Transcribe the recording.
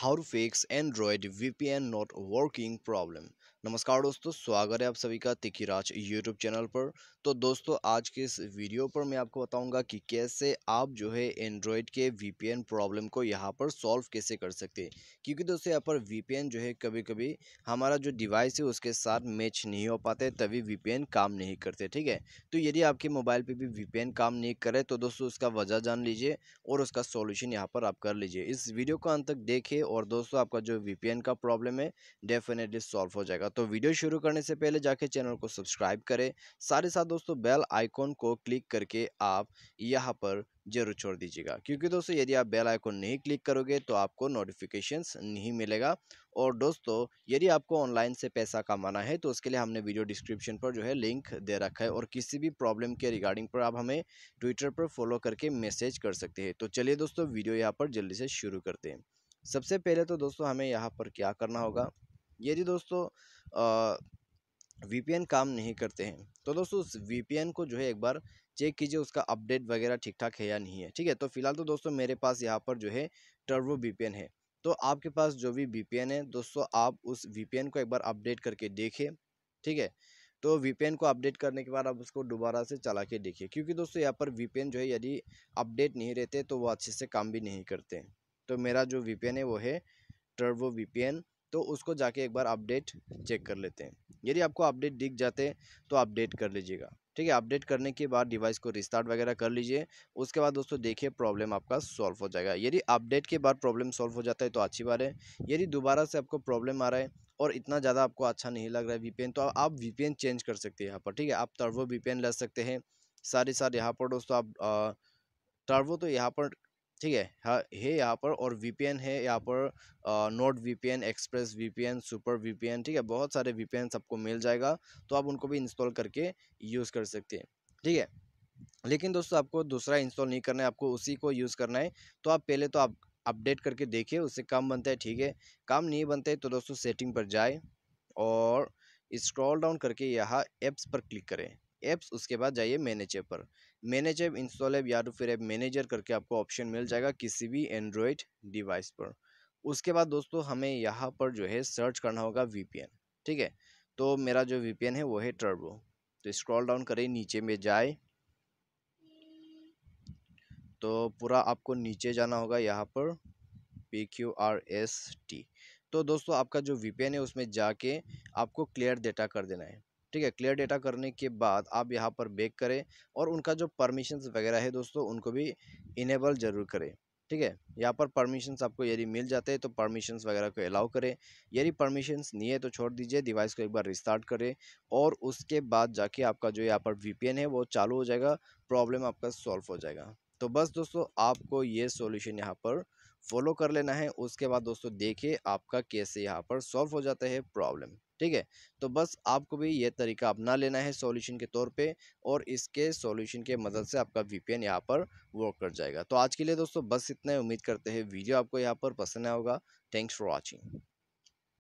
how to fix android vpn not working problem नमस्कार दोस्तों स्वागत है आप सभी का तिखी राज यूट्यूब चैनल पर तो दोस्तों आज के इस वीडियो पर मैं आपको बताऊंगा कि कैसे आप जो है एंड्रॉयड के वीपीएन प्रॉब्लम को यहाँ पर सॉल्व कैसे कर सकते हैं क्योंकि दोस्तों यहाँ पर वीपीएन जो है कभी कभी हमारा जो डिवाइस है उसके साथ मैच नहीं हो पाते तभी वी काम नहीं करते ठीक है तो यदि आपके मोबाइल पर भी वी काम नहीं करे तो दोस्तों उसका वजह जान लीजिए और उसका सोल्यूशन यहाँ पर आप कर लीजिए इस वीडियो को अंत तक देखें और दोस्तों आपका जो वी का प्रॉब्लम है डेफिनेटली सॉल्व हो जाएगा तो वीडियो शुरू करने से पहले जाके चैनल को सब्सक्राइब करें साथ ही साथ दोस्तों बेल आइकॉन को क्लिक करके आप यहाँ पर जरूर छोड़ दीजिएगा क्योंकि दोस्तों यदि आप बेल आइकॉन नहीं क्लिक करोगे तो आपको नोटिफिकेशंस नहीं मिलेगा और दोस्तों यदि आपको ऑनलाइन से पैसा कमाना है तो उसके लिए हमने वीडियो डिस्क्रिप्शन पर जो है लिंक दे रखा है और किसी भी प्रॉब्लम के रिगार्डिंग पर आप हमें ट्विटर पर फॉलो करके मैसेज कर सकते हैं तो चलिए दोस्तों वीडियो यहाँ पर जल्दी से शुरू करते हैं सबसे पहले तो दोस्तों हमें यहाँ पर क्या करना होगा यदि दोस्तों वी काम नहीं करते हैं तो दोस्तों उस वी को जो है एक बार चेक कीजिए उसका अपडेट वगैरह ठीक ठाक है या नहीं है ठीक है तो फिलहाल तो दोस्तों मेरे पास यहाँ पर जो है टर्वो वी है तो आपके पास जो भी वी है दोस्तों आप उस वी को एक बार अपडेट करके देखें ठीक है तो वी को अपडेट करने के बाद आप उसको दोबारा से चला के देखिए क्योंकि दोस्तों यहाँ पर वी जो है यदि अपडेट नहीं रहते तो वो अच्छे से काम भी नहीं करते तो मेरा जो वी है वो है टर्वो वी तो उसको जाके एक बार अपडेट चेक कर लेते हैं यदि आपको अपडेट दिख जाते तो अपडेट कर लीजिएगा ठीक है अपडेट करने के बाद डिवाइस को रिस्टार्ट वगैरह कर लीजिए उसके बाद दोस्तों देखिए प्रॉब्लम आपका सॉल्व हो जाएगा यदि अपडेट के बाद प्रॉब्लम सॉल्व हो जाता है तो अच्छी बात है यदि दोबारा से आपको प्रॉब्लम आ रहा है और इतना ज़्यादा आपको अच्छा नहीं लग रहा है वीपीएन तो आप वीपीएन चेंज कर सकते हैं यहाँ पर ठीक है आप टर्वो वीपीएन ले सकते हैं साथ ही साथ यहाँ पर दोस्तों आप टर्वो तो यहाँ पर ठीक है हाँ है यहाँ पर और वी है यहाँ पर note V P express V P super V P ठीक है बहुत सारे वी पी आपको मिल जाएगा तो आप उनको भी इंस्टॉल करके यूज़ कर सकते हैं ठीक है लेकिन दोस्तों आपको दूसरा इंस्टॉल नहीं करना है आपको उसी को यूज़ करना है तो आप पहले तो आप अपडेट करके देखिए उससे काम बनता है ठीक है काम नहीं बनता है तो दोस्तों सेटिंग पर जाए और इस्क्रॉल डाउन करके यहाँ ऐप्स पर क्लिक करें ऐप्स उसके बाद जाइए मैनेज ऐप पर मैनेज ऐप इंस्टॉल ऐप या तो फिर ऐप मैनेजर करके आपको ऑप्शन मिल जाएगा किसी भी एंड्रॉयड डिवाइस पर उसके बाद दोस्तों हमें यहाँ पर जो है सर्च करना होगा वी ठीक है तो मेरा जो वी है वो है टर्बो तो स्क्रॉल डाउन करें नीचे में जाए तो पूरा आपको नीचे जाना होगा यहाँ पर P Q R S T तो दोस्तों आपका जो वी है उसमें जाके आपको क्लियर डेटा कर देना है ठीक है क्लियर डेटा करने के बाद आप यहाँ पर बेक करें और उनका जो परमिशंस वगैरह है दोस्तों उनको भी इनेबल ज़रूर करें ठीक है यहाँ पर परमिशंस आपको यदि मिल जाते हैं तो परमिशंस वगैरह को अलाउ करें यदि परमिशंस नहीं है तो छोड़ दीजिए डिवाइस को एक बार रिस्टार्ट करें और उसके बाद जाके आपका जो यहाँ पर वीपीएन है वो चालू हो जाएगा प्रॉब्लम आपका सॉल्व हो जाएगा तो बस दोस्तों आपको ये सॉल्यूशन यहाँ पर फॉलो कर लेना है उसके बाद दोस्तों देखिए आपका कैसे यहाँ पर सॉल्व हो जाता है प्रॉब्लम ठीक है तो बस आपको भी ये तरीका अपना लेना है सॉल्यूशन के तौर पे और इसके सॉल्यूशन के मदद से आपका वी पी यहाँ पर वर्क कर जाएगा तो आज के लिए दोस्तों बस इतना ही उम्मीद करते हैं वीडियो आपको यहाँ पर पसंद आया होगा थैंक्स फॉर वॉचिंग